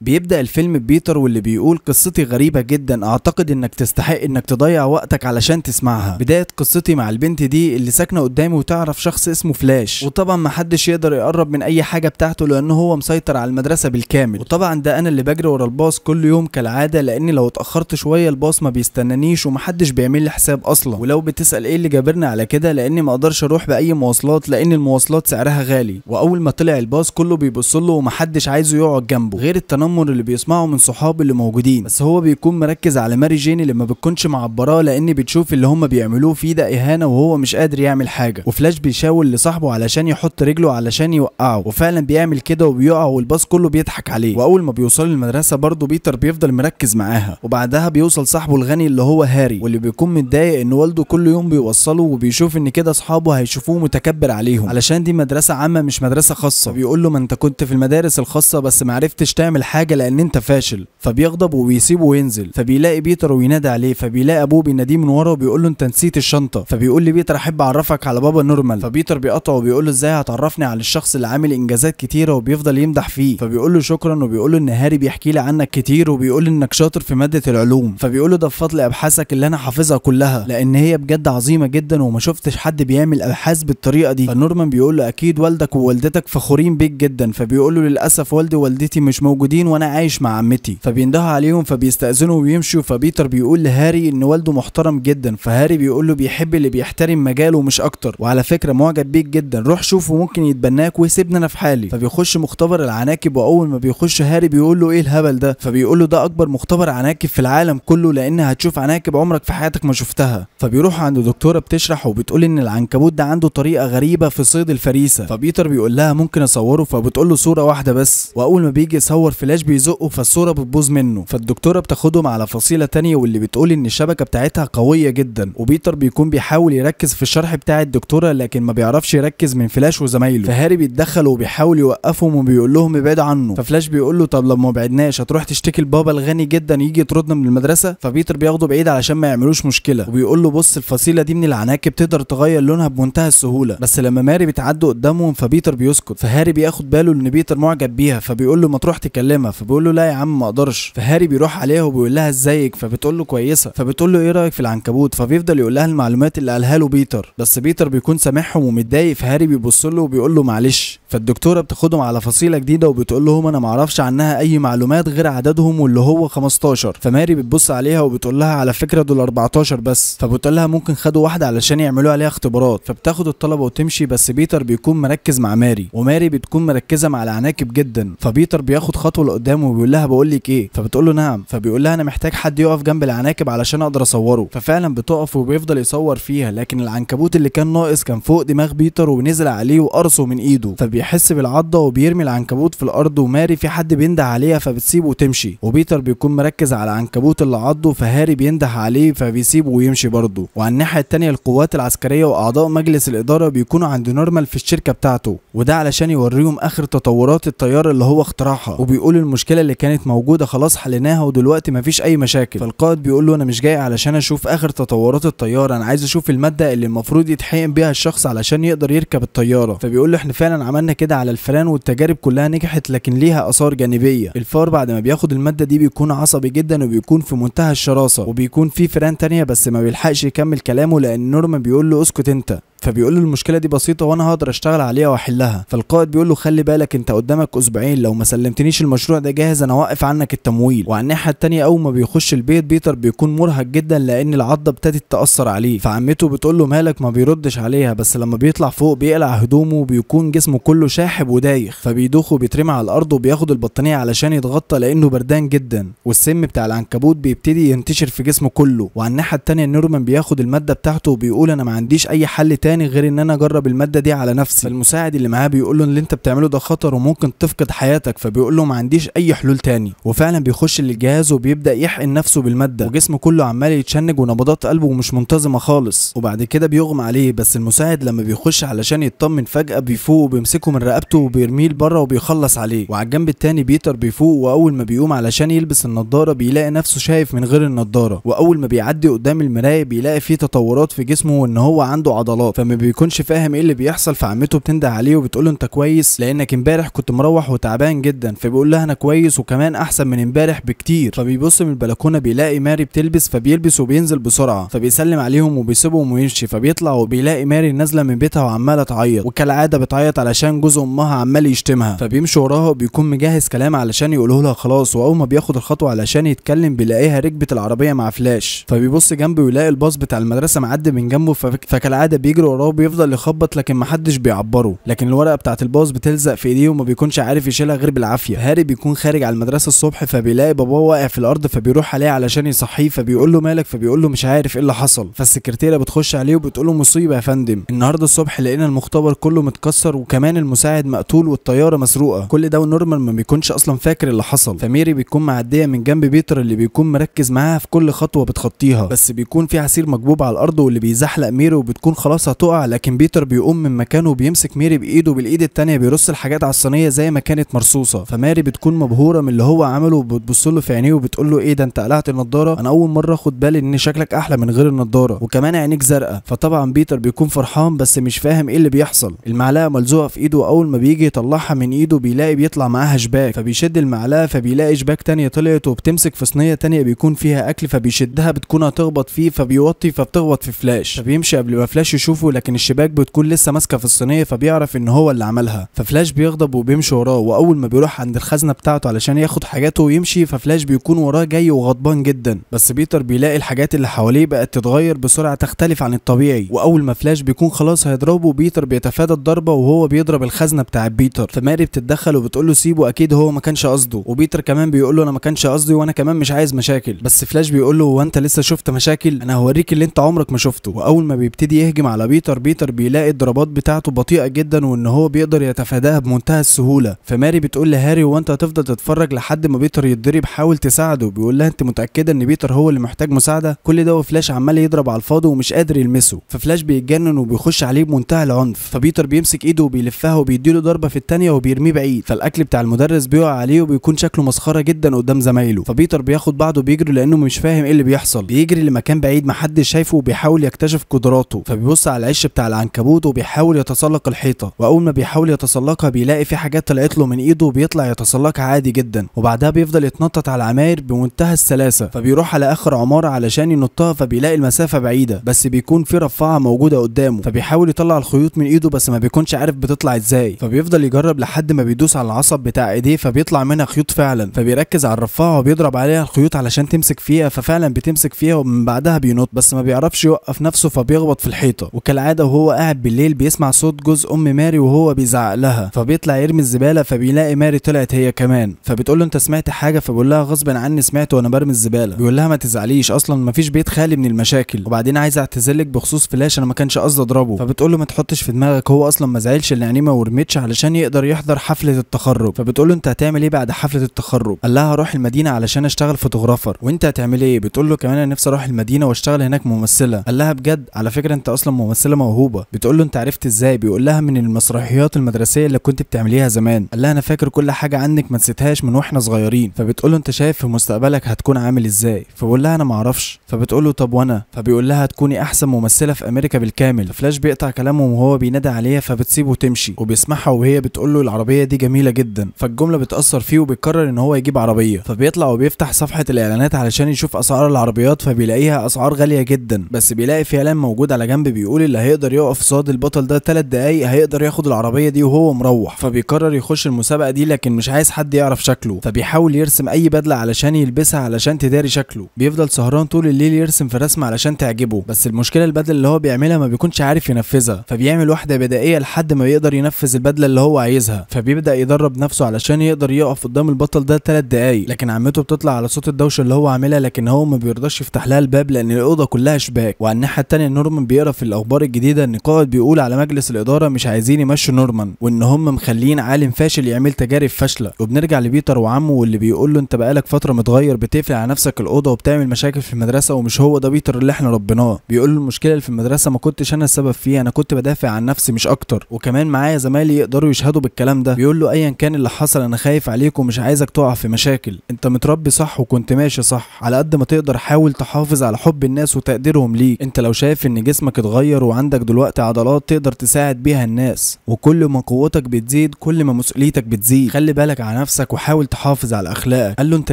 بيبدأ الفيلم ببيتر واللي بيقول قصتي غريبة جدا اعتقد انك تستحق انك تضيع وقتك علشان تسمعها بداية قصتي مع البنت دي اللي ساكنة قدامي وتعرف شخص اسمه فلاش وطبعا محدش يقدر يقرب من اي حاجة بتاعته لان هو مسيطر على المدرسة بالكامل وطبعا ده انا اللي بجري ورا الباص كل يوم كالعادة لاني لو اتأخرت شوية الباص ما بيستنانيش ومحدش بيعمل لي حساب اصلا ولو بتسأل ايه اللي جابرني على كده لاني ما اقدرش اروح باي مواصلات لان المواصلات سعرها غالي واول ما طلع الباص كله بيبص له ومحدش عايزه يقعد جنبه غير التنمر التنمر اللي بيسمعه من صحابه اللي موجودين بس هو بيكون مركز على ماري جين اللي ما بتكونش معبراه لان بتشوف اللي هم بيعملوه فيه ده اهانه وهو مش قادر يعمل حاجه وفلاش بيشاور لصاحبه علشان يحط رجله علشان يوقعه وفعلا بيعمل كده وبيقع والباص كله بيضحك عليه واول ما بيوصل المدرسه برضه بيتر بيفضل مركز معاها وبعدها بيوصل صاحبه الغني اللي هو هاري واللي بيكون متضايق ان والده كل يوم بيوصله وبيشوف ان كده اصحابه هيشوفوه متكبر عليهم علشان دي مدرسه عامه مش مدرسه خاصه بيقول له ما انت كنت في المدارس الخاصه بس ما عرفتش تعمل حاجه حاجه لان انت فاشل فبيغضب وبيسيبه وينزل فبيلاقي بيتر وينادي عليه فبيلاقي ابوه بيناديه من ورا وبيقول له انت نسيت الشنطه فبيقول لي بيتر احب اعرفك على بابا نورمال فبيتر بيقطعه وبيقول له ازاي هتعرفني على الشخص اللي عامل انجازات كتيره وبيفضل يمدح فيه فبيقول له شكرا وبيقول له ان هاري بيحكي لي عنك كتير وبيقول انك شاطر في ماده العلوم فبيقول له ده بفضل ابحاثك اللي انا حافظها كلها لان هي بجد عظيمه جدا وما شفتش حد بيعمل ابحاث بالطريقه دي فنورمان بيقول له اكيد والدك ووالدتك فخورين بيك جدا فبيقول له للاسف والدي ووالدتي مش موجودين وانا عايش مع عمتي فبيندهوا عليهم فبيستأذنوا ويمشوا فبيتر بيقول لهاري ان والده محترم جدا فهاري بيقول له بيحب اللي بيحترم مجاله مش اكتر وعلى فكره معجب بيك جدا روح شوفه ممكن يتبناك ويسيبني انا في حالي فبيخش مختبر العناكب واول ما بيخش هاري بيقول له ايه الهبل ده فبيقول له ده اكبر مختبر عناكب في العالم كله لان هتشوف عناكب عمرك في حياتك ما شفتها فبيروح عند دكتوره بتشرح وبتقول ان العنكبوت ده عنده طريقه غريبه في صيد الفريسه فبيتر بيقول لها ممكن اصوره فبتقول له صوره واحده بس واول ما بيجي يصور فلاش بيبقاش بيزقه فالصوره بتبوظ منه فالدكتوره بتاخدهم على فصيله تانية واللي بتقول ان الشبكه بتاعتها قويه جدا وبيتر بيكون بيحاول يركز في الشرح بتاع الدكتوره لكن ما بيعرفش يركز من فلاش وزمايله فهاري بيتدخل وبيحاول يوقفهم وبيقول لهم ابعدوا عنه ففلاش بيقول له طب لو ما بعدناش هتروح تشتكي لبابا الغني جدا يجي يطردنا من المدرسه فبيتر بياخده بعيد علشان ما يعملوش مشكله وبيقول له بص الفصيله دي من العناكب تقدر تغير لونها بمنتهى السهوله بس لما ماري بتعدي قدامهم فبيتر بيسكت فهاري بياخد باله ان بيتر معجب بيها فبيقول له ما تروح تكلمها اعمى فبيقول له لا يا عم ما اقدرش فهاري بيروح عليها وبيقول لها ازيك فبتقول له كويسه فبتقول له ايه رايك في العنكبوت فبيفضل يقول لها المعلومات اللي قالها له بيتر بس بيتر بيكون سامحهم ومتضايق فهاري بيبص له وبيقول له معلش فالدكتوره بتاخدهم على فصيله جديده وبتقول لهم انا معرفش عنها اي معلومات غير عددهم واللي هو 15 فماري بتبص عليها وبتقول لها على فكره دول 14 بس فبتقول لها ممكن خدوا واحده علشان يعملوا عليها اختبارات فبتاخد الطلبه وتمشي بس بيتر بيكون مركز مع ماري وماري بتكون مركزه مع العناكب جدا فبيتر بياخد خطوه اللي قدامه وبيقول لها بقول لك ايه فبتقول له نعم فبيقول لها انا محتاج حد يقف جنب العناكب علشان اقدر اصوره ففعلا بتقف وبيفضل يصور فيها لكن العنكبوت اللي كان ناقص كان فوق دماغ بيتر ونزل عليه وقرصه من ايده فبيحس بالعضه وبيرمي العنكبوت في الارض وماري في حد بينده عليها فبتسيبه وتمشي وبيتر بيكون مركز على العنكبوت اللي عضه فهاري بينده عليه فبيسيبه ويمشي برضه وعلى الناحيه الثانيه القوات العسكريه واعضاء مجلس الاداره بيكونوا عند نورمال في الشركه بتاعته وده علشان يوريهم اخر تطورات الطيار اللي هو اخترعها وبيقول المشكله اللي كانت موجوده خلاص حليناها ودلوقتي مفيش اي مشاكل فالقائد بيقول له انا مش جاي علشان اشوف اخر تطورات الطياره انا عايز اشوف الماده اللي المفروض يتحقن بيها الشخص علشان يقدر يركب الطياره فبيقول له احنا فعلا عملنا كده على الفئران والتجارب كلها نجحت لكن ليها اثار جانبيه الفار بعد ما بياخد الماده دي بيكون عصبي جدا وبيكون في منتهى الشراسه وبيكون في فئران تانية بس ما بيلحقش يكمل كلامه لان نورما بيقول له اسكت انت فبيقول له المشكله دي بسيطه وانا هقدر اشتغل عليها واحلها فالقائد بيقول له خلي بالك انت قدامك اسبوعين لو ما سلمتنيش المشروع المشروع ده جاهز انا واقف عنك التمويل وعلى الناحيه الثانيه اول ما بيخش البيت بيتر بيكون مرهق جدا لان العضه ابتدت تاثر عليه فعمته بتقول له مالك ما بيردش عليها بس لما بيطلع فوق بيقلع هدومه وبيكون جسمه كله شاحب ودايخ فبيدوخ وبيترمي على الارض وبياخد البطانيه علشان يتغطى لانه بردان جدا والسم بتاع العنكبوت بيبتدي ينتشر في جسمه كله وعلى الناحيه الثانيه نورمان بياخد الماده بتاعته وبيقول انا ما عنديش اي حل تاني غير ان انا اجرب الماده دي على نفسي فالمساعد اللي معاه بيقول له اللي انت بتعمله ده خطر وممكن تفقد حياتك فبيقول له ما عنديش عنديش اي حلول تاني وفعلا بيخش للجهاز وبيبدا يحقن نفسه بالماده وجسمه كله عمال يتشنج ونبضات قلبه مش منتظمه خالص وبعد كده بيغمى عليه بس المساعد لما بيخش علشان يطمن فجاه بيفوق وبيمسكه من رقبته وبيرميه لبره وبيخلص عليه وعلى الجنب التاني بيتر بيفوق واول ما بيقوم علشان يلبس النضاره بيلاقي نفسه شايف من غير النضاره واول ما بيعدي قدام المرايه بيلاقي فيه تطورات في جسمه وان هو عنده عضلات فما بيكونش فاهم ايه اللي بيحصل فعمته بتنده عليه وبتقول له انت كويس لانك امبارح كنت مروح وتعبان جدا فبيقول لها دهنه كويس وكمان احسن من امبارح بكتير فبيبص من البلكونه بيلاقي ماري بتلبس فبيلبس وبينزل بسرعه فبيسلم عليهم وبيسيبهم ويمشي فبيطلع وبيلاقي ماري نازله من بيتها وعماله تعيط وكالعاده بتعيط علشان جوز امها عمال يشتمها فبيمشي وراها وبيكون مجهز كلام علشان يقوله لها خلاص واول ما بياخد الخطوه علشان يتكلم بيلاقيها ركبت العربيه مع فلاش فبيبص جنبه ويلاقي الباص بتاع المدرسه معدي من جنبه فكالعاده بيجري وراه وبيفضل يخبط لكن محدش بيعبره لكن الورقه بتاعت الباص بتلزق في ايديه وما بيكونش عارف يشيلها غير بالعافيه هاري بيكون خارج على المدرسه الصبح فبيلاقي باباه واقع في الارض فبيروح عليه علشان يصحيه فبيقول له مالك فبيقول له مش عارف ايه اللي حصل فالسكرتيره بتخش عليه وبتقول له مصيبه يا فندم النهارده الصبح لقينا المختبر كله متكسر وكمان المساعد مقتول والطياره مسروقه كل ده ونورمان ما بيكونش اصلا فاكر اللي حصل فميري بتكون معديه من جنب بيتر اللي بيكون مركز معاها في كل خطوه بتخطيها بس بيكون في عصير مكبوب على الارض واللي بيزحلق ميري وبتكون خلاص هتقع لكن بيتر بيقوم من مكانه وبيمسك ميري بايده بالايد التانيه بيرص الحاجات على الصينيه زي ما كانت مرصوصه فماري بتكون بتكون مبهوره من اللي هو عمله وبتبص له في عينيه وبتقول له ايه ده انت قلعت النضاره انا اول مره اخد بالي ان شكلك احلى من غير النضاره وكمان عينيك زرقاء فطبعا بيتر بيكون فرحان بس مش فاهم ايه اللي بيحصل المعلقه ملزوقه في ايده واول ما بيجي يطلعها من ايده بيلاقي بيطلع معاها شباك فبيشد المعلقه فبيلاقي شباك تانية طلعت وبتمسك في صينيه تانية بيكون فيها اكل فبيشدها بتكون هتخبط فيه فبيوطي فبتخبط في فلاش فبيمشي قبل ما فلاش يشوفه لكن الشباك بتكون لسه ماسكه في الصينيه فبيعرف ان هو اللي عملها ففلاش بيغضب وبيمشي وراه واول ما بيروح عند الخزنه بتاعته علشان ياخد حاجاته ويمشي ففلاش بيكون وراه جاي وغضبان جدا بس بيتر بيلاقي الحاجات اللي حواليه بقت تتغير بسرعه تختلف عن الطبيعي واول ما فلاش بيكون خلاص هيضربه بيتر بيتفادى الضربه وهو بيضرب الخزنه بتاع بيتر فماري بتتدخل وبتقول له سيبه اكيد هو ما كانش قصده وبيتر كمان بيقول له انا ما كانش قصدي وانا كمان مش عايز مشاكل بس فلاش بيقول له هو انت لسه شفت مشاكل انا هوريك اللي انت عمرك ما شفته واول ما بيبتدي يهجم على بيتر بيتر بيلاقي الضربات بتاعته بطيئه جدا وان هو بيقدر يتفاداها بمنتهى السهوله فماري بتقول لهاري هو انت تفضل تتفرج لحد ما بيتر يتضرب حاول تساعده بيقول لها انت متاكده ان بيتر هو اللي محتاج مساعده كل ده وفلاش عمال يضرب على الفاضي ومش قادر يلمسه ففلاش بيتجنن وبيخش عليه بمنتهى العنف فبيتر بيمسك ايده وبيلفها وبيديله ضربه في الثانيه وبيرميه بعيد فالاكل بتاع المدرس بيقع عليه وبيكون شكله مسخره جدا قدام زمايله فبيتر بياخد بعضه بيجري لانه مش فاهم ايه اللي بيحصل بيجري لمكان بعيد محدش شايفه وبيحاول يكتشف قدراته فبيبص على العش بتاع العنكبوت وبيحاول يتسلق الحيطه واول ما بيحاول يتسلقها بيلاقي في حاجات طلعت له من ايده وبيطلع يتسلق ملاقة عادي جدا وبعدها بيفضل يتنطط على العماير بمنتهى السلاسة فبيروح على آخر عمارة علشان ينطها فبيلاقي المسافة بعيدة بس بيكون في رفاعة موجودة قدامه فبيحاول يطلع الخيوط من إيده بس ما بيكونش عارف بتطلع إزاي فبيفضل يجرب لحد ما بيدوس على العصب بتاع إيديه فبيطلع منها خيوط فعلا فبيركز على الرفاعة وبيضرب عليها الخيوط علشان تمسك فيها ففعلا بتمسك فيها ومن بعدها بينط بس ما بيعرفش يوقف نفسه فبيخبط في الحيطة وكالعادة وهو قاعد بالليل بيسمع صوت جوز أم ماري وهو بيزعق لها فبيطلع يرمي الزبالة فبيلاقي ماري طلعت هي كمان فبتقول له انت سمعت حاجه فبقول لها غصب عني سمعت وانا برمي الزباله بيقول لها ما تزعليش اصلا مفيش بيت خالي من المشاكل وبعدين عايز اعتذرلك بخصوص فلاش انا ما كانش قصدي اضربه فبتقول له ما تحطش في دماغك هو اصلا ما زعلش ان عينيه ما ورمتش علشان يقدر يحضر حفله التخرج فبتقول له انت هتعمل ايه بعد حفله التخرج قال لها هروح المدينه علشان اشتغل فوتوغرافر وانت هتعمل ايه بتقول له كمان انا نفسي اروح المدينه واشتغل هناك ممثله قال لها بجد على فكره انت اصلا ممثله موهوبه بتقول له انت عرفت ازاي بيقول لها من المسرحيات المدرسيه اللي كنت بتعمليها زمان قال لها انا فاكر كل حاجه عنك ما نسيتهاش من واحنا صغيرين فبتقول له انت شايف في مستقبلك هتكون عامل ازاي فبقول لها انا ما اعرفش فبتقول له طب وانا فبيقول لها هتكوني احسن ممثله في امريكا بالكامل فلاش بيقطع كلامه وهو بينادي عليها فبتسيبه وتمشي وبيسمعها وهي بتقول له العربيه دي جميله جدا فالجمله بتاثر فيه وبيقرر ان هو يجيب عربيه فبيطلع وبيفتح صفحه الاعلانات علشان يشوف اسعار العربيات فبيلاقيها اسعار غاليه جدا بس بيلاقي في اعلان موجود على جنب بيقول اللي هيقدر يقف صاد البطل ده 3 دقايق هيقدر ياخد العربيه دي وهو مروح فبيقرر يخش المسابقه دي لكن مش عايز حد يعرف شكله فبيحاول يرسم اي بدله علشان يلبسها علشان تداري شكله بيفضل سهران طول الليل يرسم في رسمه علشان تعجبه بس المشكله البدله اللي هو بيعملها ما بيكونش عارف ينفذها فبيعمل واحده بدائيه لحد ما يقدر ينفذ البدله اللي هو عايزها فبيبدا يدرب نفسه علشان يقدر يقف قدام البطل ده 3 دقايق لكن عمته بتطلع على صوت الدوشه اللي هو عاملها لكن هو ما بيرضاش يفتح لها الباب لان الاوضه كلها شباك وعلى الناحيه الثانيه نورمان بيقرا في الاخبار الجديده ان قائد بيقول على مجلس الاداره مش عايزين يمشوا نورمان وان هم مخلين عالم فاشل يعمل تجارب فاشله وبنرجع لبيتر وعمه واللي بيقول له انت بقالك فتره متغير بتقفل على نفسك الاوضه وبتعمل مشاكل في المدرسه ومش هو ده بيتر اللي احنا ربيناه بيقول له المشكله اللي في المدرسه ما كنتش انا السبب فيها انا كنت بدافع عن نفسي مش اكتر وكمان معايا زمايلي يقدروا يشهدوا بالكلام ده بيقول له ايا كان اللي حصل انا خايف عليك ومش عايزك تقع في مشاكل انت متربي صح وكنت ماشي صح على قد ما تقدر حاول تحافظ على حب الناس وتقديرهم ليك انت لو شايف ان جسمك اتغير وعندك دلوقتي عضلات تقدر تساعد بيها الناس وكل ما قوتك بتزيد كل ما مسؤوليتك بتزيد خلي بالك على نفسك وحاول تحافظ على اخلاقك قال له انت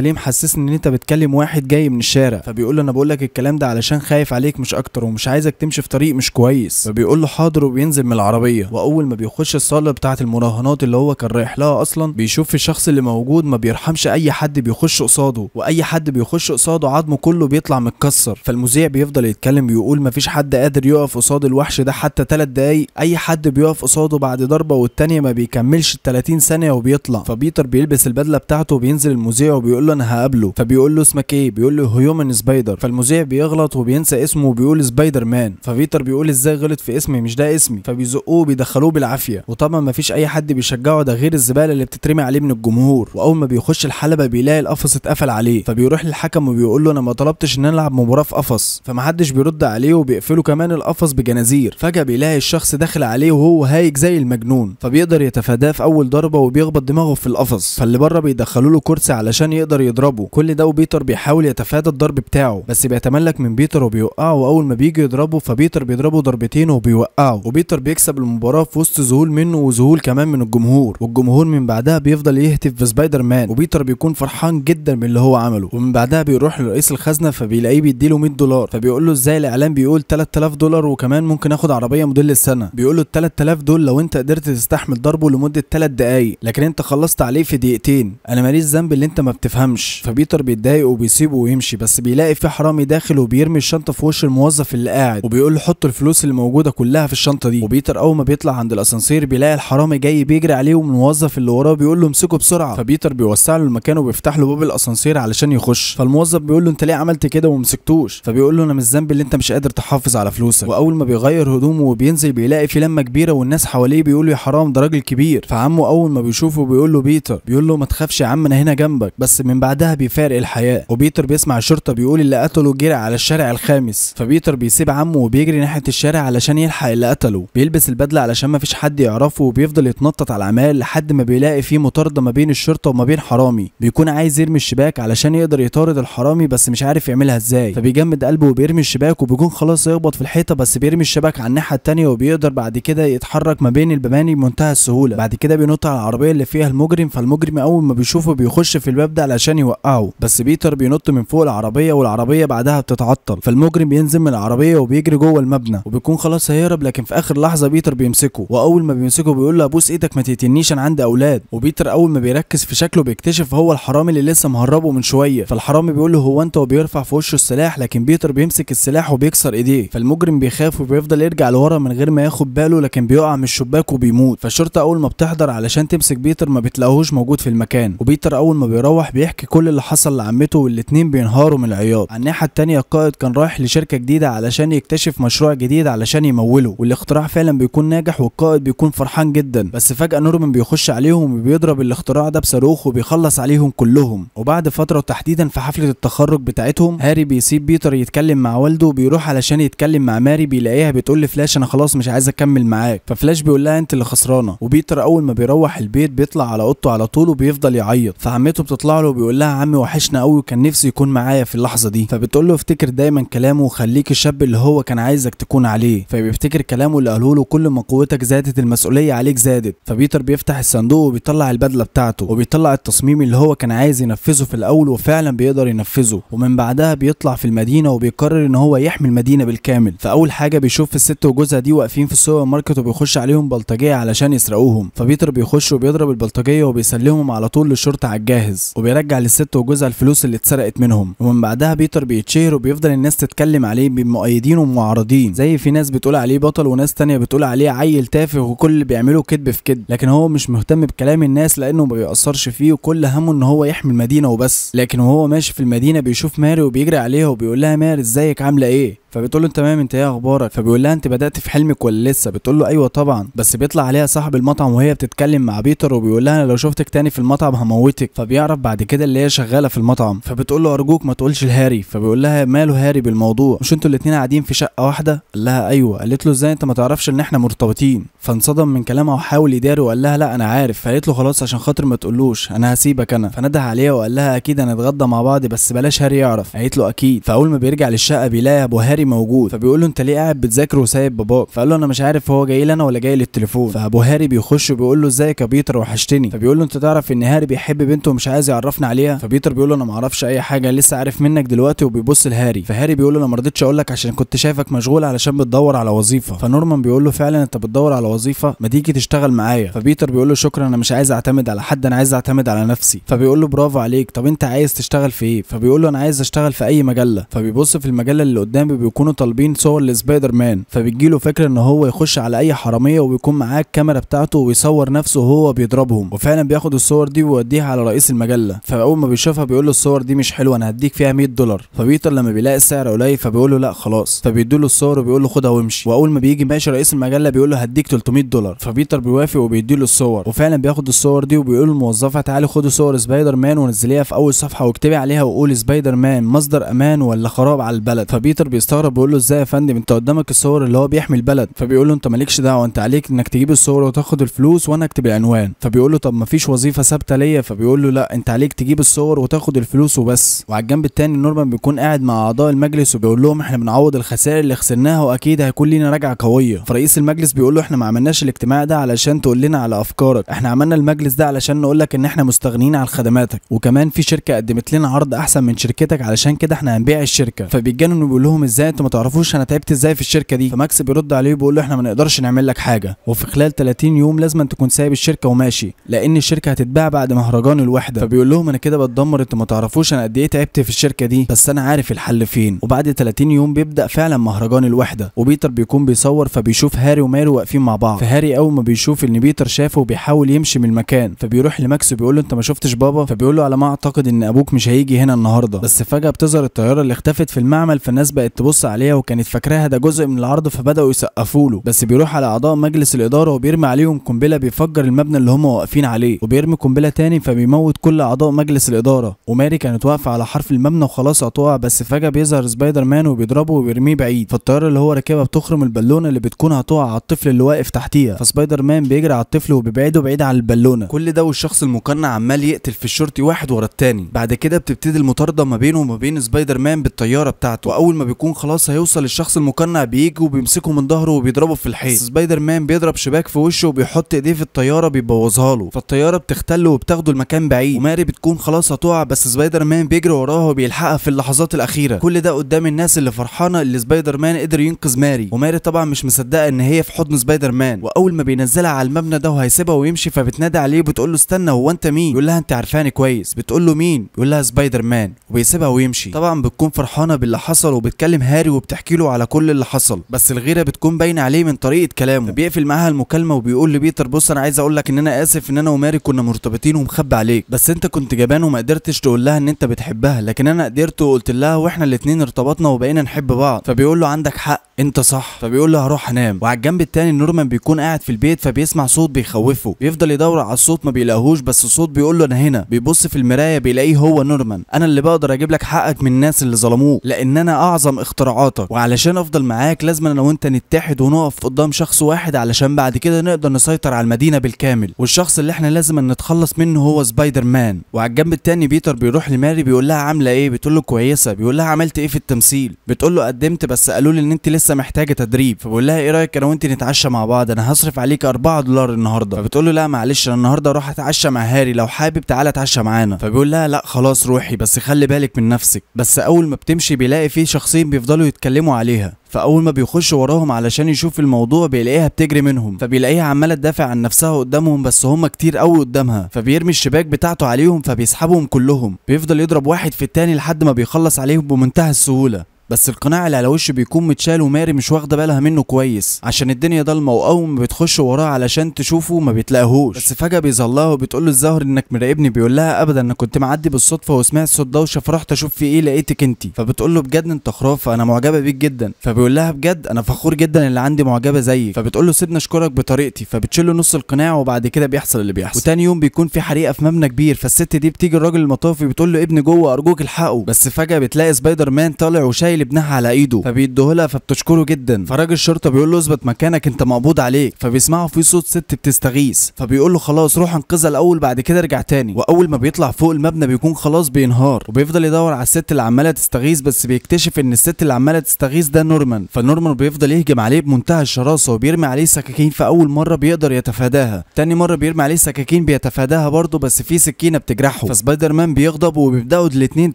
ليه محسسني ان انت بتكلم واحد جاي من الشارع فبيقول له انا بقول لك الكلام ده علشان خايف عليك مش اكتر ومش عايزك تمشي في طريق مش كويس فبيقول له حاضر وبينزل من العربيه واول ما بيخش الصاله بتاعه المراهنات اللي هو كان رايح لها اصلا بيشوف الشخص اللي موجود ما بيرحمش اي حد بيخش قصاده واي حد بيخش قصاده عظمه كله بيطلع متكسر فالمذيع بيفضل يتكلم بيقول ما فيش حد قادر يقف قصاد الوحش ده حتى 3 دقايق اي حد بيقف قصاده بعد ضربه والتانيه ما بيكملش ال 30 ثانيه وبيطلع فبيتر بيلبس البدله بتاعته وبينزل المذيع وبيقول له انا هقابله فبيقول له اسمك ايه بيقول له هيومن سبايدر فالمذيع بيغلط وبينسى اسمه وبيقول سبايدر مان فبيتر بيقول ازاي غلط في اسمي مش ده اسمي فبيزقوه وبيدخلوه بالعافيه وطبعا مفيش اي حد بيشجعه ده غير الزباله اللي بتترمي عليه من الجمهور واول ما بيخش الحلبه بيلاقي القفص اتقفل عليه فبيروح للحكم وبيقول له انا ما طلبتش ان نلعب مباراه في قفص فمحدش بيرد عليه وبيقفلوا كمان القفص بجنازير فجاه بيلاقي الشخص داخل عليه وهو هايج زي المجنون فبيقدر يتفاداه في اول ضربه وبيخبط دماغه في القفص بيتنفس فاللي بره بيدخلوا له كرسي علشان يقدر يضربه كل ده وبيتر بيحاول يتفادى الضرب بتاعه بس بيتملك من بيتر وبيوقعه واول ما بيجي يضربه فبيتر بيضربه ضربتين وبيوقعه وبيتر بيكسب المباراه في وسط ذهول منه وذهول كمان من الجمهور والجمهور من بعدها بيفضل يهتف في سبايدر مان وبيتر بيكون فرحان جدا من اللي هو عمله ومن بعدها بيروح لرئيس الخزنه فبيلاقيه بيديله 100 دولار فبيقول له ازاي الاعلان بيقول 3000 دولار وكمان ممكن اخد عربيه موديل السنه بيقول له ال 3000 دول لو انت قدرت تستحمل ضربه لمده 3 دقائق لكن انت خلصت عليه في دقيقتين انا ماليش ذنب اللي انت ما بتفهمش فبيتر بيتضايق وبيسيبه ويمشي بس بيلاقي في حرامي داخل وبيرمي الشنطه في وش الموظف اللي قاعد وبيقول له حط الفلوس اللي موجوده كلها في الشنطه دي وبيتر اول ما بيطلع عند الاسانسير بيلاقي الحرامي جاي بيجري عليه والموظف اللي وراه بيقول له امسكه بسرعه فبيتر بيوسع له المكان وبيفتح له باب الاسانسير علشان يخش فالموظف بيقول له انت ليه عملت كده ومسكتوش فبيقول له انا مش ذنبي اللي انت مش قادر تحافظ على فلوسك واول ما بيغير هدومه وبينزل بيلاقي في لمه كبيره والناس حواليه بيقولوا يا حرام ده راجل كبير فعمه اول ما بيشوفه بيقول له بيتر بيتر بيقول له ما تخافش يا عم انا هنا جنبك بس من بعدها بيفارق الحياه وبيتر بيسمع الشرطه بيقول اللي قتله جرى على الشارع الخامس فبيتر بيسيب عمه وبيجري ناحيه الشارع علشان يلحق اللي قتله بيلبس البدله علشان ما فيش حد يعرفه وبيفضل يتنطط على العمال لحد ما بيلاقي فيه مطارده ما بين الشرطه وما بين حرامي بيكون عايز يرمي الشباك علشان يقدر يطارد الحرامي بس مش عارف يعملها ازاي فبيجمد قلبه وبيرمي الشباك وبيكون خلاص يخبط في الحيطه بس بيرمي الشباك على الناحيه الثانيه وبيقدر بعد كده يتحرك ما بين البماني بمنتهى السهوله بعد كده بينط على العربيه اللي فيها المجرم المجرم اول ما بيشوفه بيخش في الباب ده علشان يوقعه بس بيتر بينط من فوق العربيه والعربيه بعدها بتتعطل فالمجرم بينزل من العربيه وبيجري جوه المبنى وبيكون خلاص هيهرب لكن في اخر لحظه بيتر بيمسكه واول ما بيمسكه بيقول له ابوس ايدك ما تقتلنيش انا عندي اولاد وبيتر اول ما بيركز في شكله بيكتشف هو الحرامي اللي لسه مهربه من شويه فالحرامي بيقول له هو انت وبيرفع في وشه السلاح لكن بيتر بيمسك السلاح وبيكسر ايديه فالمجرم بيخاف وبيفضل يرجع لورا من غير ما ياخد باله لكن بيقع من الشباك وبيموت فالشرطه اول ما بتحضر علشان تمسك بيتر ما بتلاقوهوش موجود في المكان وبيتر اول ما بيروح بيحكي كل اللي حصل لعمته والاتنين بينهاروا من العياط على الناحيه التانيه القائد كان رايح لشركه جديده علشان يكتشف مشروع جديد علشان يموله والاختراع فعلا بيكون ناجح والقائد بيكون فرحان جدا بس فجاه نورمان بيخش عليهم وبيضرب الاختراع ده بصاروخ وبيخلص عليهم كلهم وبعد فتره وتحديدا في حفله التخرج بتاعتهم هاري بيسيب بيتر يتكلم مع والده وبيروح علشان يتكلم مع ماري بيلاقيها بتقول لفلاش انا خلاص مش عايز اكمل معاك ففلاش بيقول لها انت اللي خسرانه وبيتر اول ما بيروح البيت بيطلع على اوضته على على طول وبيفضل يعيط فعمته بتطلع له وبيقول لها عمي وحشنا قوي وكان نفسي يكون معايا في اللحظه دي فبتقول له افتكر دايما كلامه وخليك الشاب اللي هو كان عايزك تكون عليه فبيفتكر كلامه اللي قاله له كل ما قوتك زادت المسؤوليه عليك زادت فبيتر بيفتح الصندوق وبيطلع البدله بتاعته وبيطلع التصميم اللي هو كان عايز ينفذه في الاول وفعلا بيقدر ينفذه ومن بعدها بيطلع في المدينه وبيقرر ان هو يحمي المدينه بالكامل فاول حاجه بيشوف الست وجوزها دي واقفين في السوبر ماركت وبيخش عليهم بلطجيه علشان يسرقوهم فبيتر بيخش وبيضرب البلطجيه بيسلمهم على طول للشرطه على الجاهز وبيرجع للست وجوزها الفلوس اللي اتسرقت منهم ومن بعدها بيتر بيتشهر وبيفضل الناس تتكلم عليه بمؤيدين ومعارضين زي في ناس بتقول عليه بطل وناس تانية بتقول عليه عيل تافه وكل اللي بيعمله كذب في كذب لكن هو مش مهتم بكلام الناس لانه ما بيأثرش فيه وكل همه ان هو يحمي المدينه وبس لكن وهو ماشي في المدينه بيشوف ماري وبيجري عليها وبيقول لها ماري ازيك عامله ايه فبتقول له تمام انت ايه اخبارك فبيقول لها انت بدات في حلمك ولا لسه بتقول له ايوه طبعا بس بيطلع عليها صاحب المطعم وهي بتتكلم مع بيتر وبيقول لها انا لو شفت شفتك تاني في المطعم هموتك فبيعرف بعد كده اللي هي شغاله في المطعم فبتقول له ارجوك ما تقولش لهاري فبيقول لها ماله هاري بالموضوع مش انتوا الاتنين قاعدين في شقه واحده قال لها ايوه قالت له ازاي انت ما تعرفش ان احنا مرتبطين فانصدم من كلامها وحاول يداري وقال لها لا انا عارف فقالت له خلاص عشان خاطر ما تقولوش انا هسيبك انا فنده عليها وقال لها اكيد هنتغدى مع بعض بس بلاش هاري يعرف قالت له اكيد فاول ما بيرجع للشقه بيلاقي ابو هاري موجود فبيقول له انت ليه قاعد بتذاكر وسايب باباك فقال له انا مش عارف هو جاي لي انا ولا جاي للتليفون فابو هاري بيخش وبيقول له ازيك يا بيتر وحشتني فبيقول له انت تعرف ان هاري بيحب بنته ومش عايز يعرفنا عليها فبيتر بيقول له انا ما اعرفش اي حاجه لسه عارف منك دلوقتي وبيبص لهاري فهاري بيقول له انا ما رضيتش اقول لك عشان كنت شايفك مشغول علشان بتدور على وظيفه فنورمان بيقول له فعلا انت بتدور على وظيفه ما تيجي تشتغل معايا فبيتر بيقول له شكرا انا مش عايز اعتمد على حد انا عايز اعتمد على نفسي فبيقول له برافو عليك طب انت عايز تشتغل في ايه فبيقول له انا عايز اشتغل في اي مجله فبيبص في المجله اللي قدامه بيكونوا طالبين صور لسبايدر مان له فكره ان هو يخش على اي حراميه ويكون معاه الكاميرا بتاعته ويصور نفسه وهو بيضربهم وفعلا بياخد الصور دي ويوديها على رئيس المجله فاول ما بيشوفها بيقول له الصور دي مش حلوه انا هديك فيها 100 دولار فبيتر لما بيلاقي السعر قليل فبيقول له لا خلاص فبيديله الصور وبيقول له خدها وامشي واول ما بيجي ماشي رئيس المجله بيقول له هديك 300 دولار فبيتر بيوافق وبيديله الصور وفعلا بياخد الصور دي وبيقول للموظفه تعالي خدي صور سبايدر مان ونزليها في اول صفحه واكتبي عليها وقول سبايدر مان مصدر امان ولا خراب على البلد فبيتر بيستغرب بيقول له ازاي يا فندم انت قدامك الصور اللي هو بيحمي البلد فبيقول له انت مالكش دعوه انت عليك انك تجيب الصور وتاخد الفلوس وانا اكتب العنوان فبيقول له طب مفيش مفيش وظيفه ثابته ليا فبيقول له لا انت عليك تجيب الصور وتاخد الفلوس وبس وعلى الجنب التاني نورمان بيكون قاعد مع اعضاء المجلس وبيقول لهم احنا بنعوض الخسائر اللي خسرناها واكيد هيكون لينا راجعه قويه فرئيس المجلس بيقول له احنا ما عملناش الاجتماع ده علشان تقول لنا على افكارك احنا عملنا المجلس ده علشان نقول لك ان احنا مستغنيين عن خدماتك وكمان في شركه قدمت لنا عرض احسن من شركتك علشان كده احنا هنبيع الشركه فبيتجنن وبيقول لهم ازاي انتوا ما تعرفوش انا تعبت ازاي في الشركه دي فماكس بيرد عليه وبيقول له احنا ما نقدرش نعمل لك حاجه وفي خلال 30 يوم لازم تكون سايب الشركه وماشي لان الشركة الشركه هتتباع بعد مهرجان الوحده فبيقول لهم انا كده بتدمر انتوا ما تعرفوش انا قد ايه تعبت في الشركه دي بس انا عارف الحل فين وبعد 30 يوم بيبدا فعلا مهرجان الوحده وبيتر بيكون بيصور فبيشوف هاري وماري واقفين مع بعض فهاري اول ما بيشوف ان بيتر شافه وبيحاول يمشي من المكان فبيروح لماكس وبيقول له انت ما شفتش بابا فبيقول له على ما اعتقد ان ابوك مش هيجي هنا النهارده بس فجاه بتظهر الطياره اللي اختفت في المعمل فالناس بقت تبص عليها وكانت فاكراها ده جزء من العرض فبداوا يسقفوا له بس بيروح على اعضاء مجلس الاداره وبيرمي عليهم قنبله بيفجر المبنى اللي هم واقفين عليه وبيرمي قنبله تاني فبيموت كل اعضاء مجلس الاداره وماري كانت واقفه على حرف المبنى وخلاص هتقع بس فجاه بيظهر سبايدر مان وبيضربه وبيرميه بعيد فالطياره اللي هو راكبها بتخرم البالونه اللي بتكون هتقع على الطفل اللي واقف تحتيها فسبايدر مان بيجري على الطفل وبيبعده بعيد عن البالونه كل ده والشخص المقنع عمال يقتل في الشرطي واحد ورا التاني بعد كده بتبتدي المطارده ما بينه وما بين سبايدر مان بالطياره بتاعته واول ما بيكون خلاص هيوصل الشخص المقنع بيجي وبيمسكه من ظهره وبيضربه في الحيط سبايدر مان بيضرب شباك في وشه وبيحط ايديه في الطياره بيبوظها له فالطياره الطياره بتختل وبتاخده المكان بعيد وماري بتكون خلاص هتقع بس سبايدر مان بيجري وراها وبيلحقها في اللحظات الاخيره كل ده قدام الناس اللي فرحانه اللي سبايدر مان قدر ينقذ ماري وماري طبعا مش مصدقه ان هي في حضن سبايدر مان واول ما بينزلها على المبنى ده وهيسيبها ويمشي فبتنادي عليه بتقول له استنى هو انت مين يقول لها انت عارفاني كويس بتقول له مين يقول لها سبايدر مان وبيسيبها ويمشي طبعا بتكون فرحانه باللي حصل وبتكلم هاري وبتحكي له على كل اللي حصل بس الغيره بتكون باينه عليه من طريقه كلامه بيقفل معاها المكالمه وبيقول لبيتر بص انا عايز اقول لك ان انا اسف ان انا وماري كنا مرتبطين ومخبي عليك بس انت كنت جبان وما قدرتش تقول لها ان انت بتحبها لكن انا قدرت وقلت لها واحنا الاثنين ارتبطنا وبقينا نحب بعض فبيقول له عندك حق انت صح فبيقول له هروح انام وعلى الجنب التاني نورمان بيكون قاعد في البيت فبيسمع صوت بيخوفه بيفضل يدور على الصوت ما بيلاقيهوش بس الصوت بيقول له انا هنا بيبص في المرايه بيلاقيه هو نورمان انا اللي بقدر اجيب لك حقك من الناس اللي ظلموك لان انا اعظم اختراعاتك وعلشان افضل معاك لازم انا وانت نتحد ونقف قدام شخص واحد علشان بعد كده نقدر نسيطر على المدينه بالكامل والشخص اللي احنا لازم لازم نتخلص منه هو سبايدر مان وعلى الجنب التاني بيتر بيروح لماري بيقول لها عامله ايه بتقول له كويسه بيقول لها عملت ايه في التمثيل بتقول له قدمت بس قالوا لي ان انت لسه محتاجه تدريب فبقول لها ايه رايك انا وانت نتعشى مع بعض انا هصرف عليك 4 دولار النهارده فبتقول له لا معلش انا النهارده اروح اتعشى مع هاري لو حابب تعالى اتعشى معانا فبيقول لها لا خلاص روحي بس خلي بالك من نفسك بس اول ما بتمشي بيلاقي فيه شخصين بيفضلوا يتكلموا عليها فاول ما بيخش وراهم علشان يشوف الموضوع بيلاقيها بتجري منهم فبيلاقيها عماله تدافع عن نفسها قدامهم بس هم كتير قوي قدامها فبيرمي الشباك بتاعته عليهم فبيسحبهم كلهم بيفضل يضرب واحد في التاني لحد ما بيخلص عليهم بمنتهى السهوله بس القناع اللي على وشه بيكون متشال وماري مش واخده بالها منه كويس عشان الدنيا ضلمه واول ما بتخش وراه علشان تشوفه ما بتلاقيهوش بس فجاه بيظهر لها وبتقول له الزهر انك مراقبني بيقول لها ابدا انا كنت معدي بالصدفه وسمعت صوت دوشه فرحت اشوف في ايه لقيتك انت فبتقول له بجد انت خرافه انا معجبه بيك جدا فبيقول لها بجد انا فخور جدا اللي عندي معجبه زيك فبتقول له سيبني اشكرك بطريقتي فبتشيله نص القناع وبعد كده بيحصل اللي بيحصل وتاني يوم بيكون في حريقه في مبنى كبير فالست دي بتيجي الراجل المطافي بتقول له ابني جوه ارجوك الحقه بس فجاه بتلاقي سبايدر مان طالع وشايل شايل ابنها على ايده فبيديهولها فبتشكره جدا فراجل الشرطه بيقول له اثبت مكانك انت مقبوض عليك فبيسمعه في صوت ست بتستغيث فبيقول له خلاص روح انقذها الاول بعد كده ارجع تاني واول ما بيطلع فوق المبنى بيكون خلاص بينهار وبيفضل يدور على الست اللي عماله تستغيث بس بيكتشف ان الست اللي عماله تستغيث ده نورمان فنورمان بيفضل يهجم عليه بمنتهى الشراسه وبيرمي عليه سكاكين في اول مره بيقدر يتفاداها تاني مره بيرمي عليه سكاكين بيتفاداها برضه بس في سكينه بتجرحه فسبايدر مان بيغضب وبيبداوا الاتنين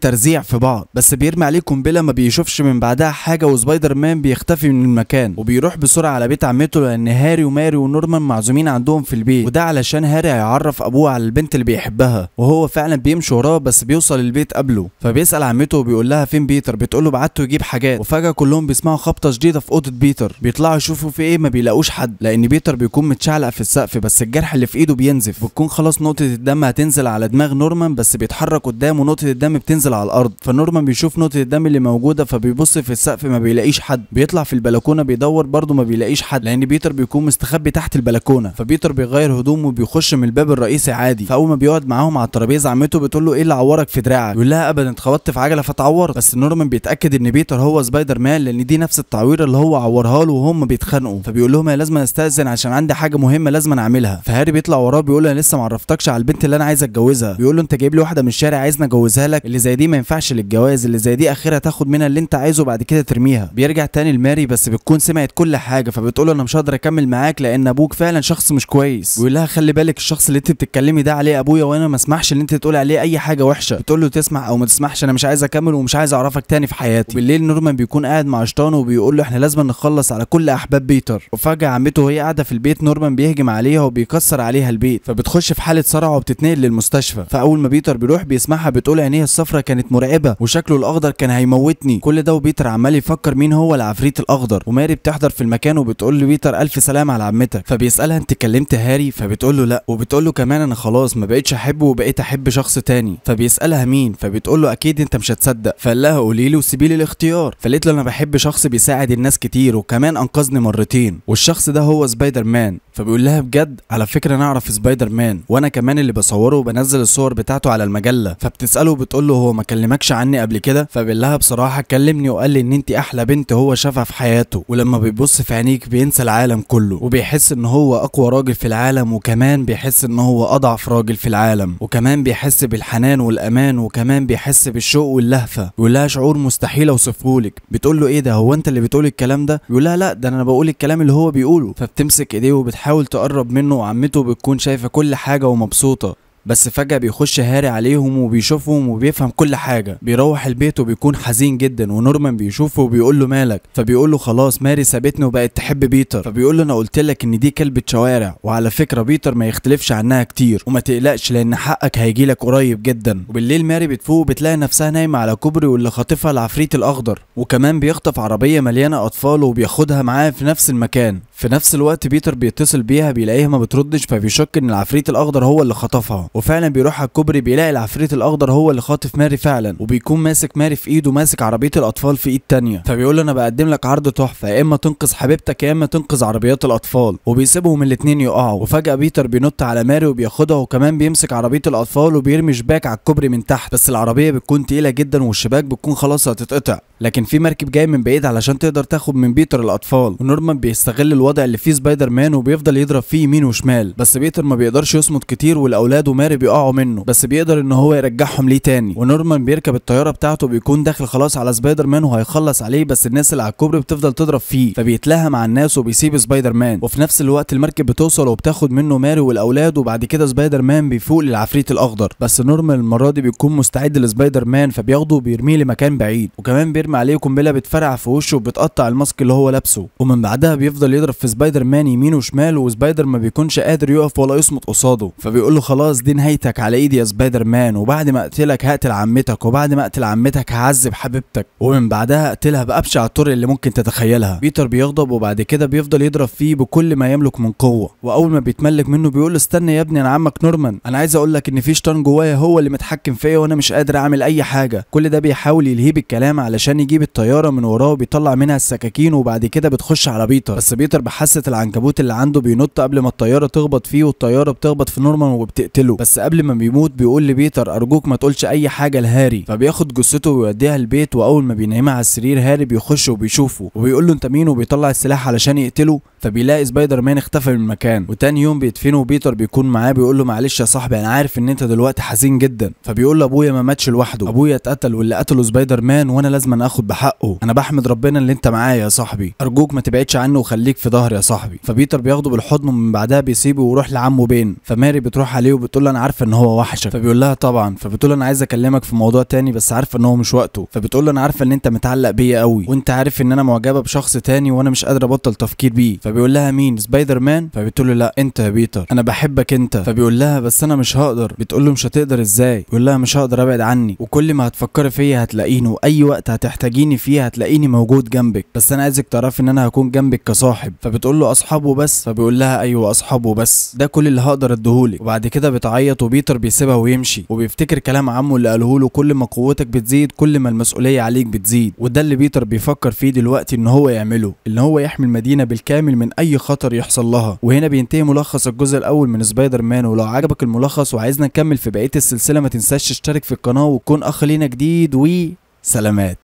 ترزيع في بعض بس بيرمي عليه قنبله ما بيشوفش بيشوفش من بعدها حاجه وسبايدر مان بيختفي من المكان وبيروح بسرعه على بيت عمته لان هاري وماري ونورمان معزومين عندهم في البيت وده علشان هاري هيعرف ابوه على البنت اللي بيحبها وهو فعلا بيمشي وراه بس بيوصل البيت قبله فبيسال عمته وبيقول لها فين بيتر بتقول له بعته يجيب حاجات وفجاه كلهم بيسمعوا خبطه شديده في اوضه بيتر بيطلعوا يشوفوا في ايه ما بيلاقوش حد لان بيتر بيكون متشعلق في السقف بس الجرح اللي في ايده بينزف بتكون خلاص نقطه الدم هتنزل على دماغ نورمان بس بيتحرك قدامه نقطه الدم بتنزل على الارض فنورمان بيشوف نقطه الدم اللي موجوده بيبص في السقف ما بيلاقيش حد بيطلع في البلكونه بيدور برضه ما بيلاقيش حد لان بيتر بيكون مستخبي تحت البلكونه فبيتر بيغير هدومه وبيخش من الباب الرئيسي عادي فاول ما بيقعد معاهم على الترابيزه عمته بتقول له ايه اللي عورك في دراعك يقول لها ابدا اتخبطت في عجله فتعورت بس نورمان بيتاكد ان بيتر هو سبايدر مان لان دي نفس التعويره اللي هو عورها له وهم بيتخانقوا فبيقول لهم انا لازم استاذن عشان عندي حاجه مهمه لازم اعملها فهاري بيطلع وراه بيقول انا لسه ما عرفتكش على البنت اللي انا عايز اتجوزها بيقول له انت جايب لي واحده من الشارع عايزني اجوزها لك اللي زي دي ما ينفعش للجواز اللي زي دي اخرها تاخد منها اللي انت انت عايزه بعد كده ترميها بيرجع تاني لماري بس بتكون سمعت كل حاجه فبتقول انا مش هقدر اكمل معاك لان ابوك فعلا شخص مش كويس بيقول لها خلي بالك الشخص اللي انت بتتكلمي ده عليه ابويا وانا ما اسمحش ان انت تقول عليه اي حاجه وحشه بتقول له تسمع او ما تسمحش انا مش عايز اكمل ومش عايز اعرفك تاني في حياتي بالليل نورمان بيكون قاعد مع شطانه وبيقول له احنا لازم نخلص على كل احباب بيتر وفجاه عمته وهي قاعده في البيت نورمان بيهجم عليها وبيكسر عليها البيت فبتخش في حاله صرع وبتتنقل للمستشفى فاول ما بيتر بيروح بيسمعها بتقول عينيها الصفرة كانت مرعبه وشكله الاخضر كان هيموتني كل ده وبيتر عمال يفكر مين هو العفريت الاخضر وماري بتحضر في المكان وبتقول له بيتر الف سلام على عمتك فبيسالها انت كلمت هاري فبتقول له لا وبتقول له كمان انا خلاص ما بقتش احبه وبقيت احب شخص تاني فبيسالها مين فبتقول له اكيد انت مش هتصدق فقال لها قولي لي وسيبي لي الاختيار فقالت له انا بحب شخص بيساعد الناس كتير وكمان انقذني مرتين والشخص ده هو سبايدر مان فبيقول لها بجد على فكره انا اعرف سبايدر مان وانا كمان اللي بصوره وبنزل الصور بتاعته على المجله فبتساله وبتقول له هو ما كلمكش عني قبل كده فبيقول لها بصراحه كلمني وقال لي ان انت احلى بنت هو شافها في حياته ولما بيبص في عينيك بينسى العالم كله وبيحس ان هو اقوى راجل في العالم وكمان بيحس ان هو اضعف راجل في العالم وكمان بيحس بالحنان والامان وكمان بيحس بالشوق واللهفه بيقول لها شعور مستحيل اوصفهولك بتقول له ايه ده هو انت اللي بتقول الكلام ده بيقول لها لا ده انا بقول الكلام اللي هو بيقوله فبتمسك ايديه بتحاول تقرب منه وعمته بتكون شايفة كل حاجة ومبسوطة بس فجأة بيخش هاري عليهم وبيشوفهم وبيفهم كل حاجة بيروح البيت وبيكون حزين جدا ونورمان بيشوفه وبيقول له مالك فبيقول له خلاص ماري سابتني وبقت تحب بيتر فبيقول له انا قلت لك ان دي كلبة شوارع وعلى فكرة بيتر ما يختلفش عنها كتير وما تقلقش لان حقك هيجي لك قريب جدا وبالليل ماري بتفوق وبتلاقي نفسها نايمة على كوبري واللي خاطفها العفريت الاخضر وكمان بيخطف عربية مليانة اطفال وبياخدها معاه في نفس المكان في نفس الوقت بيتر بيتصل بيها بيلاقيها ما بتردش فبيشك ان العفريت الاخضر هو اللي خطفها وفعلا بيروح على الكوبري بيلاقي العفريت الاخضر هو اللي خاطف ماري فعلا وبيكون ماسك ماري في ايده ماسك عربيه الاطفال في ايد تانية فبيقول له انا بقدم لك عرض تحفه يا اما تنقذ حبيبتك يا اما تنقذ عربيات الاطفال وبيسيبهم الاتنين يقعوا وفجاه بيتر بينط على ماري وبياخدها وكمان بيمسك عربيه الاطفال وبيرمي شباك على الكوبري من تحت بس العربيه بتكون تقيله جدا والشباك بتكون خلاص هتتقطع لكن في مركب جاي من بعيد علشان تقدر تاخد من بيتر الاطفال ونورمان بيستغل الوضع اللي فيه سبايدر مان وبيفضل يضرب فيه يمين وشمال بس بيتر ما بيقدرش يصمد كتير والاولاد وماري بيقعوا منه بس بيقدر ان هو يرجعهم ليه تاني ونورمان بيركب الطياره بتاعته بيكون داخل خلاص على سبايدر مان وهيخلص عليه بس الناس اللي على الكوبري بتفضل تضرب فيه فبيتلاهى مع الناس وبيسيب سبايدر مان وفي نفس الوقت المركب بتوصل وبتاخد منه ماري والاولاد وبعد كده سبايدر مان بيفوق للعفريت الاخضر بس نورمان المره دي بيكون مستعد لسبايدر مان فبياخده وبيرميه لمكان بعيد وكمان بيرمي بيرمي عليه قنبله بتفرقع في وشه وبتقطع الماسك اللي هو لابسه ومن بعدها بيفضل يضرب في سبايدر مان يمين وشمال وسبايدر ما بيكونش قادر يقف ولا يصمت قصاده فبيقول له خلاص دي نهايتك على ايدي يا سبايدر مان وبعد ما اقتلك هقتل عمتك وبعد ما اقتل عمتك هعذب حبيبتك ومن بعدها اقتلها بابشع الطرق اللي ممكن تتخيلها بيتر بيغضب وبعد كده بيفضل يضرب فيه بكل ما يملك من قوه واول ما بيتملك منه بيقول له استنى يا ابني انا عمك نورمان انا عايز اقول لك ان في شيطان جوايا هو اللي متحكم فيا وانا مش قادر اعمل اي حاجه كل ده بيحاول يلهيب الكلام علشان يجيب الطياره من وراه وبيطلع منها السكاكين وبعد كده بتخش على بيتر بس بيتر بحاسه العنكبوت اللي عنده بينط قبل ما الطياره تخبط فيه والطياره بتخبط في نورمان وبتقتله بس قبل ما بيموت بيقول لبيتر ارجوك ما تقولش اي حاجه لهاري فبياخد جثته ويوديها البيت واول ما بينامها على السرير هاري بيخش وبيشوفه وبيقول له انت مين وبيطلع السلاح علشان يقتله فبيلاقي سبايدر مان اختفى من المكان وتاني يوم بيدفنه وبيتر بيكون معاه بيقول له معلش يا صاحبي انا عارف ان انت دلوقتي حزين جدا فبيقول له ابويا ما ماتش لوحده ابويا اتقتل واللي قتله سبايدر مان وانا لازم اخد بحقه انا بحمد ربنا اللي انت معايا يا صاحبي ارجوك ما تبعدش عنه وخليك في ظهري يا صاحبي فبيتر بياخده بالحضن ومن بعدها بيسيبه ويروح لعمه بين فماري بتروح عليه وبتقول له انا عارفه ان هو وحشك فبيقول لها طبعا فبتقول له انا عايز اكلمك في موضوع تاني بس عارفه ان هو مش وقته فبتقول له انا عارفه ان انت متعلق بيا قوي وانت عارف ان انا معجبه بشخص تاني وانا مش قادره ابطل تفكير بيه فبيقول لها مين سبايدر مان فبتقول له لا انت يا بيتر انا بحبك انت فبيقول لها بس انا مش هقدر بتقول له مش هتقدر ازاي بيقول لها مش هقدر ابعد عني وكل ما هتفكري فيا هتلاقيني واي وقت هتحتاجيني فيه هتلاقيني موجود جنبك بس انا عايزك تعرفي ان انا هكون جنبك كصاحب فبتقول له اصحابه بس فبيقول لها ايوه اصحابه بس ده كل اللي هقدر اديهولك وبعد كده بتعيط وبيتر بيسيبها ويمشي وبيفتكر كلام عمه اللي قاله له كل ما قوتك بتزيد كل ما المسؤوليه عليك بتزيد وده اللي بيتر بيفكر فيه دلوقتي ان هو يعمله ان هو يحمي المدينه بالكامل من اي خطر يحصل لها وهنا بينتهي ملخص الجزء الاول من سبايدر مان ولو عجبك الملخص وعايزنا نكمل في بقيه السلسله ما تنساش تشترك في القناه وتكون اخ لينا جديد وسلامات